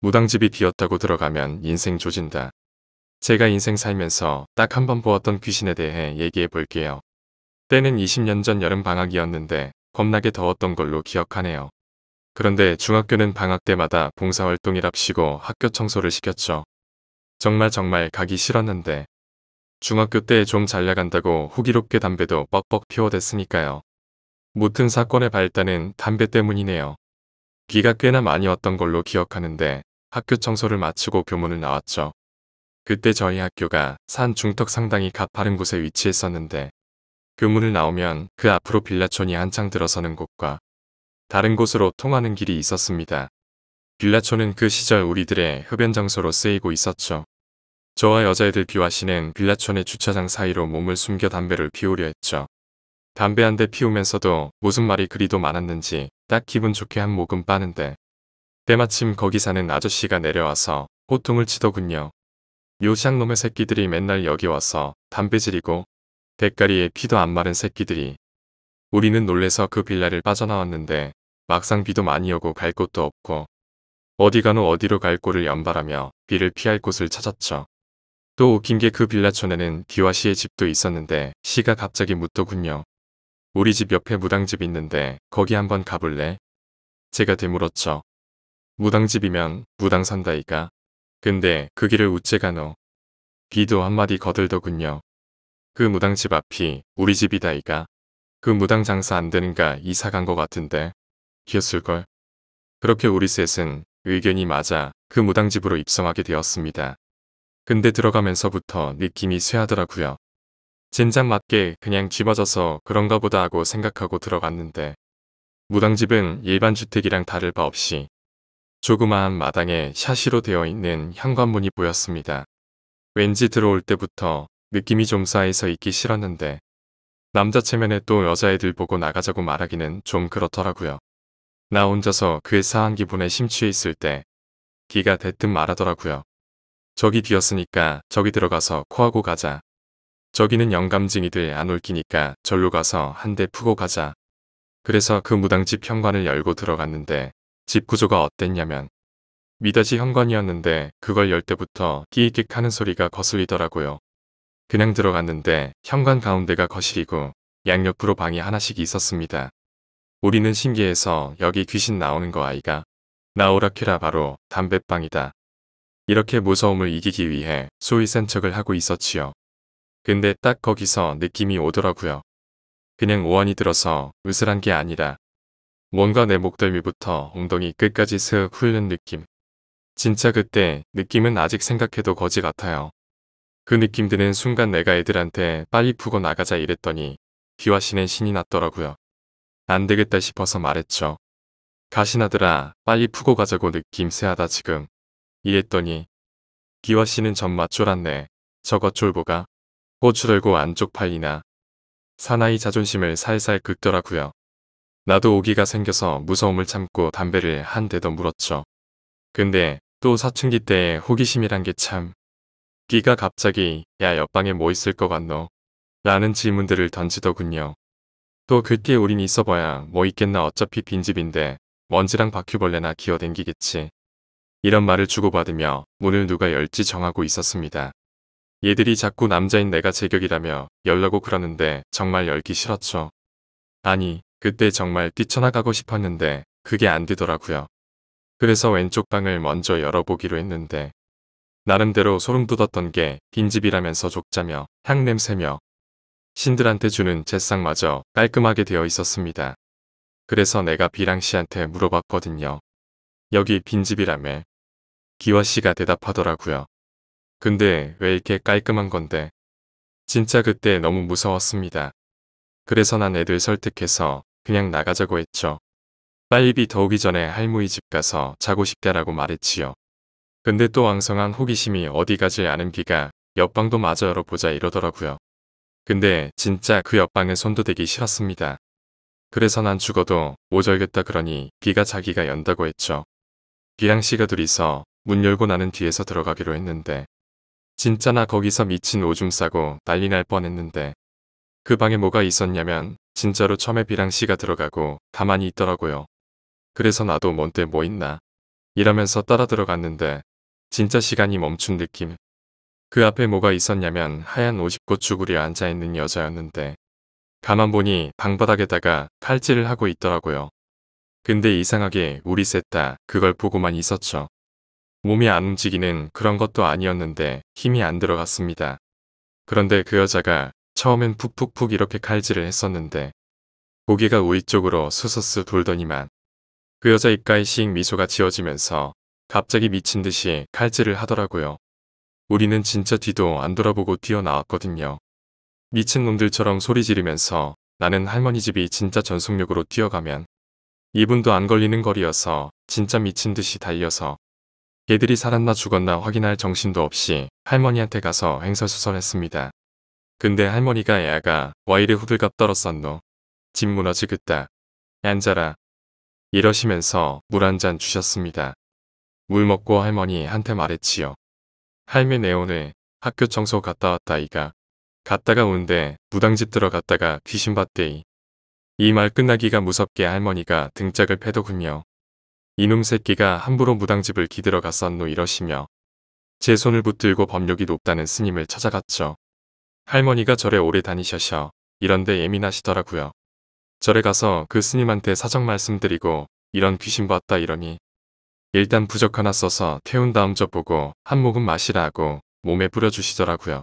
무당집이 비었다고 들어가면 인생 조진다. 제가 인생 살면서 딱 한 번 보았던 귀신에 대해 얘기해 볼게요. 때는 20년 전 여름 방학이었는데 겁나게 더웠던 걸로 기억하네요. 그런데 중학교는 방학 때마다 봉사활동이랍시고 학교 청소를 시켰죠. 정말 정말 가기 싫었는데 중학교 때 좀잘 나간다고 호기롭게 담배도 뻑뻑 피워댔으니까요. 무튼 사건의 발단은 담배 때문이네요. 귀가 꽤나 많이 왔던 걸로 기억하는데 학교 청소를 마치고 교문을 나왔죠. 그때 저희 학교가 산 중턱 상당히 가파른 곳에 위치했었는데 교문을 나오면 그 앞으로 빌라촌이 한창 들어서는 곳과 다른 곳으로 통하는 길이 있었습니다. 빌라촌은 그 시절 우리들의 흡연 장소로 쓰이고 있었죠. 저와 여자애들 비와 씨는 빌라촌의 주차장 사이로 몸을 숨겨 담배를 피우려 했죠. 담배 한 대 피우면서도 무슨 말이 그리도 많았는지 딱 기분 좋게 한 모금 빠는데 때마침 거기 사는 아저씨가 내려와서 호통을 치더군요. 요샹놈의 새끼들이 맨날 여기 와서 담배질이고 대가리에 피도 안 마른 새끼들이 우리는 놀래서 그 빌라를 빠져나왔는데 막상 비도 많이 오고 갈 곳도 없고 어디 가노 어디로 갈 곳을 연발하며 비를 피할 곳을 찾았죠. 또 웃긴 게 그 빌라촌에는 디와 씨의 집도 있었는데 씨가 갑자기 묻더군요. 우리 집 옆에 무당집 있는데 거기 한번 가볼래? 제가 되물었죠. 무당집이면 무당 산다이가. 근데 그 길을 우째가노. 비도 한마디 거들더군요. 그 무당집 앞이 우리 집이다이가. 그 무당 장사 안 되는가 이사 간 것 같은데. 기었을걸. 그렇게 우리 셋은 의견이 맞아 그 무당집으로 입성하게 되었습니다. 근데 들어가면서부터 느낌이 쇠하더라구요 진작 맞게 그냥 집어져서 그런가 보다 하고 생각하고 들어갔는데 무당집은 일반 주택이랑 다를 바 없이 조그마한 마당에 샤시로 되어 있는 현관문이 보였습니다. 왠지 들어올 때부터 느낌이 좀 싸해서 있기 싫었는데 남자 체면에 또 여자애들 보고 나가자고 말하기는 좀 그렇더라고요. 나 혼자서 괴사한 기분에 심취해 있을 때 기가 대뜸 말하더라고요. 저기 비었으니까 저기 들어가서 코하고 가자. 저기는 영감증이들 안 올기니까 절로 가서 한 대 푸고 가자. 그래서 그 무당집 현관을 열고 들어갔는데 집 구조가 어땠냐면 미다지 현관이었는데 그걸 열 때부터 끼익익 하는 소리가 거슬리더라고요. 그냥 들어갔는데 현관 가운데가 거실이고 양옆으로 방이 하나씩 있었습니다. 우리는 신기해서 여기 귀신 나오는 거 아이가 나오라케라 바로 담뱃방이다. 이렇게 무서움을 이기기 위해 소위 센 척을 하고 있었지요. 근데 딱 거기서 느낌이 오더라고요. 그냥 오한이 들어서 으슬한 게 아니라 뭔가 내 목덜미부터 엉덩이 끝까지 슥 훈련 느낌. 진짜 그때 느낌은 아직 생각해도 거지 같아요. 그 느낌 드는 순간 내가 애들한테 빨리 푸고 나가자 이랬더니 비와 씨는 신이 났더라고요. 안 되겠다 싶어서 말했죠. 가시나들아 빨리 푸고 가자고 느낌 세하다 지금. 이랬더니 기와 씨는 전마 쫄았네. 저거 쫄보가. 호출알고 안쪽 팔리나. 사나이 자존심을 살살 긁더라고요. 나도 오기가 생겨서 무서움을 참고 담배를 한 대 더 물었죠. 근데 또 사춘기 때의 호기심이란 게 참. 끼가 갑자기 야 옆방에 뭐 있을 것 같노? 라는 질문들을 던지더군요. 또 그때 우린 있어봐야 뭐 있겠나 어차피 빈집인데 먼지랑 바퀴벌레나 기어댕기겠지. 이런 말을 주고받으며 문을 누가 열지 정하고 있었습니다. 얘들이 자꾸 남자인 내가 제격이라며 열라고 그러는데 정말 열기 싫었죠. 아니 그때 정말 뛰쳐나가고 싶었는데 그게 안 되더라고요. 그래서 왼쪽 방을 먼저 열어보기로 했는데 나름대로 소름 돋았던 게 빈집이라면서 족자며 향냄새며 신들한테 주는 제싹마저 깔끔하게 되어 있었습니다. 그래서 내가 비랑 씨한테 물어봤거든요. 여기 빈집이라며. 기화 씨가 대답하더라고요. 근데 왜 이렇게 깔끔한 건데. 진짜 그때 너무 무서웠습니다. 그래서 난 애들 설득해서 그냥 나가자고 했죠. 빨리 비 더우기 전에 할머니 집 가서 자고 싶다라고 말했지요. 근데 또 왕성한 호기심이 어디 가지 않은 비가 옆방도 마저 열어보자 이러더라고요. 근데 진짜 그 옆방에 손도 대기 싫었습니다. 그래서 난 죽어도 모절겠다 그러니 비가 자기가 연다고 했죠. 비양 씨가 둘이서 문 열고 나는 뒤에서 들어가기로 했는데 진짜 나 거기서 미친 오줌 싸고 난리 날 뻔했는데 그 방에 뭐가 있었냐면 진짜로 처음에 비랑씨가 들어가고 가만히 있더라고요. 그래서 나도 뭔데 뭐 있나 이러면서 따라 들어갔는데 진짜 시간이 멈춘 느낌. 그 앞에 뭐가 있었냐면 하얀 오십꽃 주구리 앉아있는 여자였는데 가만 보니 방바닥에다가 칼질을 하고 있더라고요. 근데 이상하게 우리 셋 다 그걸 보고만 있었죠. 몸이 안 움직이는 그런 것도 아니었는데 힘이 안 들어갔습니다. 그런데 그 여자가 처음엔 푹푹푹 이렇게 칼질을 했었는데 고개가 우이 쪽으로 수서스 돌더니만 그 여자 입가에 시익 미소가 지어지면서 갑자기 미친 듯이 칼질을 하더라고요. 우리는 진짜 뒤도 안 돌아보고 뛰어나왔거든요. 미친놈들처럼 소리 지르면서 나는 할머니 집이 진짜 전속력으로 뛰어가면 2분도 안 걸리는 거리여서 진짜 미친 듯이 달려서 개들이 살았나 죽었나 확인할 정신도 없이 할머니한테 가서 행설수설했습니다 근데 할머니가 애아가 와이리 후들갑 떨었었노. 집 무너지겠다. 앉아라. 이러시면서 물 한 잔 주셨습니다. 물 먹고 할머니한테 말했지요. 할매 내 네, 오늘 학교 청소 갔다 왔다 이가. 갔다가 온데 무당집 들어갔다가 귀신 봤대이. 이 말 끝나기가 무섭게 할머니가 등짝을 패더군요. 이놈 새끼가 함부로 무당집을 기들어 갔었노 이러시며 제 손을 붙들고 법력이 높다는 스님을 찾아갔죠. 할머니가 절에 오래 다니셔셔 이런데 예민하시더라고요. 절에 가서 그 스님한테 사정 말씀드리고 이런 귀신 봤다 이러니 일단 부적 하나 써서 태운 다음 접 보고 한 모금 마시라 하고 몸에 뿌려주시더라고요.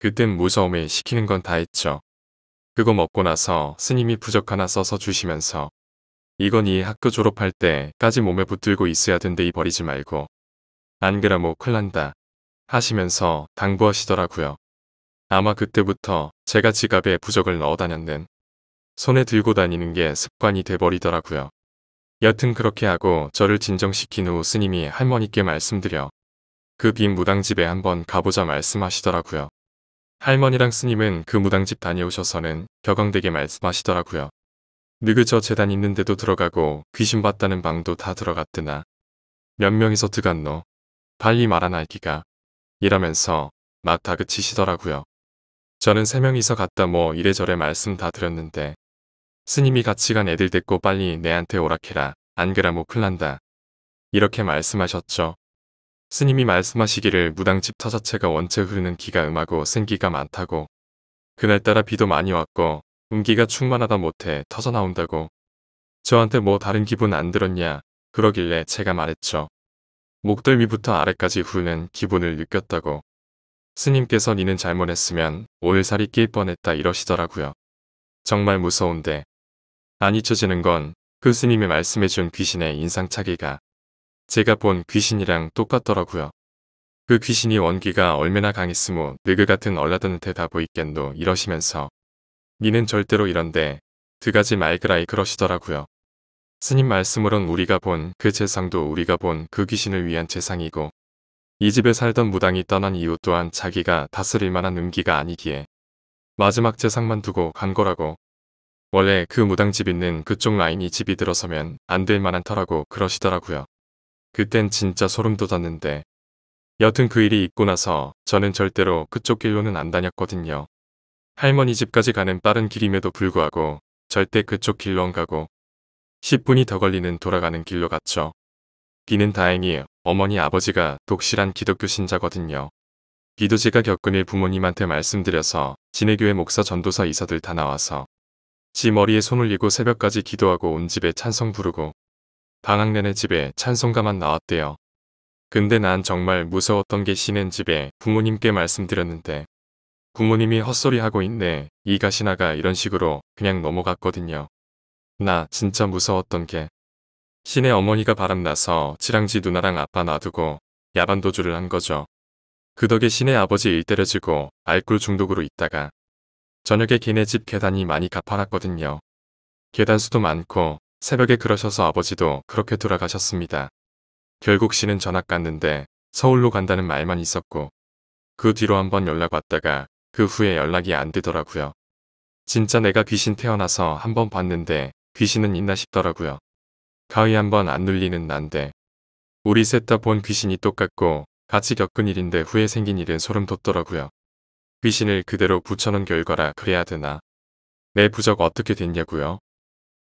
그땐 무서움에 시키는 건 다 했죠. 그거 먹고 나서 스님이 부적 하나 써서 주시면서 이건 이 학교 졸업할 때까지 몸에 붙들고 있어야 된대 이 버리지 말고 안 그러면 큰일 난다 하시면서 당부하시더라고요. 아마 그때부터 제가 지갑에 부적을 넣어 다녔는 손에 들고 다니는 게 습관이 돼버리더라고요. 여튼 그렇게 하고 저를 진정시킨 후 스님이 할머니께 말씀드려 그 빈 무당집에 한번 가보자 말씀하시더라고요. 할머니랑 스님은 그 무당집 다녀오셔서는 격앙되게 말씀하시더라고요. 느그저 재단 있는데도 들어가고 귀신 봤다는 방도 다 들어갔드나 몇 명이서 드갔노 발리 말아날기가 이러면서 막 다그치시더라고요. 저는 세 명이서 갔다 뭐 이래저래 말씀 다 드렸는데 스님이 같이 간 애들 데리고 빨리 내한테 오락해라. 안 그라모 클난다. 이렇게 말씀하셨죠. 스님이 말씀하시기를 무당집 터자체가 원체 흐르는 기가 음하고 생기가 많다고. 그날따라 비도 많이 왔고 운기가 충만하다 못해 터져나온다고. 저한테 뭐 다른 기분 안 들었냐 그러길래 제가 말했죠. 목덜미부터 아래까지 흐르는 기분을 느꼈다고. 스님께서 니는 잘못했으면 5일살이 낄 뻔했다 이러시더라고요. 정말 무서운데 안 잊혀지는 건 그 스님이 말씀해준 귀신의 인상착의가 제가 본 귀신이랑 똑같더라고요. 그 귀신이 원기가 얼마나 강했으므 느그 같은 얼라드한테다 보이겠노 이러시면서 니는 절대로 이런데 두 가지 말그라이 그러시더라고요. 스님 말씀으론 우리가 본 그 재상도 우리가 본 그 귀신을 위한 재상이고 이 집에 살던 무당이 떠난 이후 또한 자기가 다스릴 만한 음기가 아니기에 마지막 재상만 두고 간 거라고. 원래 그 무당집 있는 그쪽 라인이 집이 들어서면 안 될 만한 터라고 그러시더라고요. 그땐 진짜 소름 돋았는데. 여튼 그 일이 있고 나서 저는 절대로 그쪽 길로는 안 다녔거든요. 할머니 집까지 가는 빠른 길임에도 불구하고 절대 그쪽 길로 안 가고 10분이 더 걸리는 돌아가는 길로 갔죠. 비는 다행히 어머니 아버지가 독실한 기독교 신자거든요. 비도 제가 겪은 일 부모님한테 말씀드려서 진해교회 목사 전도사 이사들 다 나와서 지 머리에 손을이고 새벽까지 기도하고 온 집에 찬송 부르고 방학 내내 집에 찬송가만 나왔대요. 근데 난 정말 무서웠던 게 신은 집에 부모님께 말씀드렸는데 부모님이 헛소리하고 있네 이 가시나가 이런 식으로 그냥 넘어갔거든요. 나 진짜 무서웠던 게 신의 어머니가 바람나서 지랑지 누나랑 아빠 놔두고 야반도주를 한 거죠. 그 덕에 신의 아버지 일 때려지고 알콜 중독으로 있다가 저녁에 걔네 집 계단이 많이 가파랐거든요. 계단수도 많고 새벽에 그러셔서 아버지도 그렇게 돌아가셨습니다. 결국 신은 전학 갔는데 서울로 간다는 말만 있었고 그 뒤로 한번 연락 왔다가 그 후에 연락이 안 되더라고요. 진짜 내가 귀신 태어나서 한번 봤는데 귀신은 있나 싶더라고요. 가위 한 번 안 눌리는 난데 우리 셋 다 본 귀신이 똑같고 같이 겪은 일인데 후에 생긴 일은 소름 돋더라고요. 귀신을 그대로 붙여놓은 결과라 그래야 되나. 내 부적 어떻게 됐냐고요.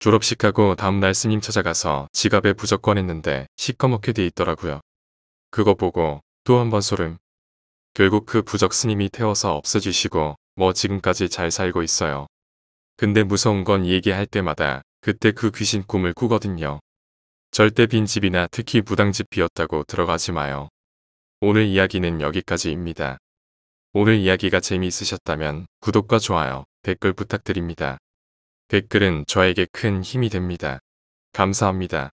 졸업식하고 다음날 스님 찾아가서 지갑에 부적 꺼냈는데 시커멓게돼 있더라고요. 그거 보고 또 한 번 소름. 결국 그 부적 스님이 태워서 없어지시고뭐 지금까지 잘 살고 있어요. 근데 무서운 건 얘기할 때마다 그때 그 귀신 꿈을 꾸거든요. 절대 빈집이나 특히 무당집 비었다고 들어가지 마요. 오늘 이야기는 여기까지입니다. 오늘 이야기가 재미있으셨다면 구독과 좋아요, 댓글 부탁드립니다. 댓글은 저에게 큰 힘이 됩니다. 감사합니다.